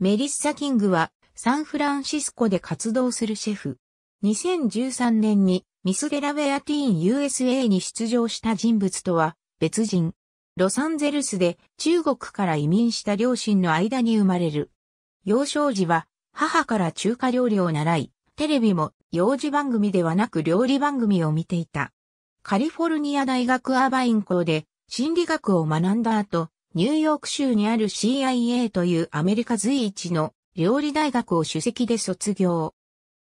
メリッサ・キングはサンフランシスコで活動するシェフ。2013年にミス・デラウェア・ティーン USA に出場した人物とは別人。ロサンゼルスで中国から移民した両親の間に生まれる。幼少時は母から中華料理を習い、テレビも幼児番組ではなく料理番組を見ていた。カリフォルニア大学アーバイン校で心理学を学んだ後、ニューヨーク州にある CIA というアメリカ随一の料理大学を主席で卒業。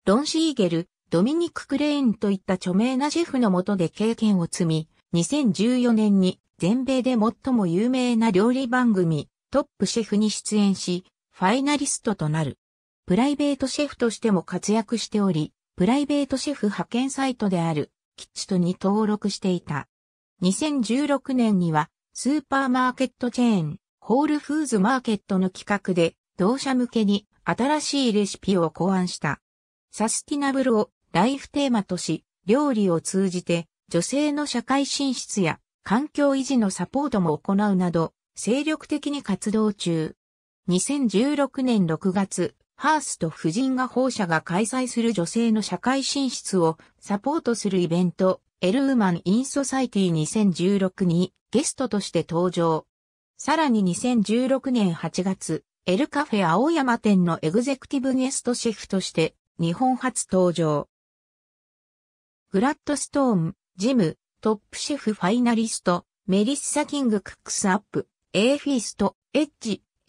ロン・シーゲル、ドミニク・クレーンといった著名なシェフの下で経験を積み、2014年に全米で最も有名な料理番組、トップシェフに出演し、ファイナリストとなる。プライベートシェフとしても活躍しており、プライベートシェフ派遣サイトである、キッチトに登録していた。2016年には、スーパーマーケットチェーン、ホールフーズマーケットの企画で、同社向けに新しいレシピを考案した。サスティナブルをライフテーマとし、料理を通じて女性の社会進出や環境維持のサポートも行うなど、精力的に活動中。2016年6月、ハースと夫人が放射が開催する女性の社会進出をサポートするイベント、エルーマン・イン・ソサイティ2016にゲストとして登場。さらに2016年8月、エルカフェ青山店のエグゼクティブゲストシェフとして日本初登場。グラッドストーン、ジム、トップシェフファイナリスト、メリッサ・キング・クックスアップ、エーフィスト、エッジ、http://www.etgmetwork.com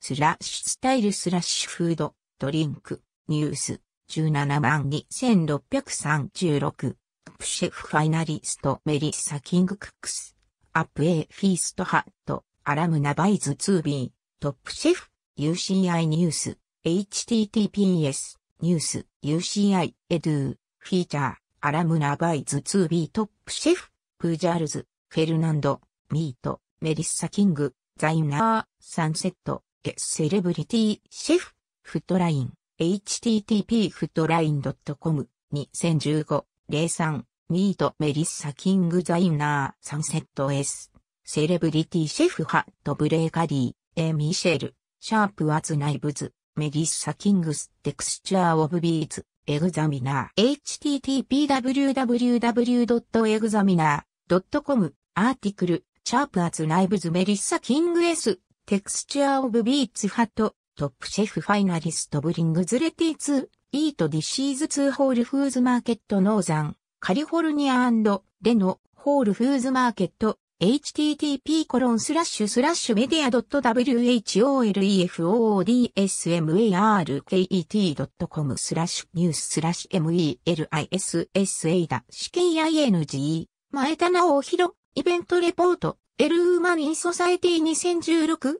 スラッシュスタイルスラッシュフードドリンクニュース17万2636プシェフファイナリストメリッサキングクックスアップエーフィーストハットアラムナバイズ 2B トップシェフ UCI ニュース https ニュース、UCI、エドゥ、フィーチャー、アラムナバイズ 2B トップシェフ、プージャールズ、フェルナンド、ミート、メリッサ・キング、ザイナー、サンセット、ゲセレブリティ、シェフ、フットライン、http フットライン .com、2015-03、ミート、メリッサ・キング、ザイナー、サンセット S、セレブリティシェフハットブレーカリー、エミシェル、シャープアツナイブズ、メリッサキングステクスチャーオブビーツエグザミナー http://www.examiner.com アーティクルチャープアツライブズメリッサキングス、テクスチャーオブビーツハットトップシェフファイナリストブリングズレティー2イートディシーズ2ホールフーズマーケットノーザンカリフォルニアレノホールフーズマーケット http コロンスラッシュスラッシュメディア .wholefoodsmarket.com スラッシュニューススラッシュ melissa だ king 前田直弘イベントレポートエルウーマニンソサエティ2016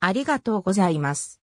ありがとうございます。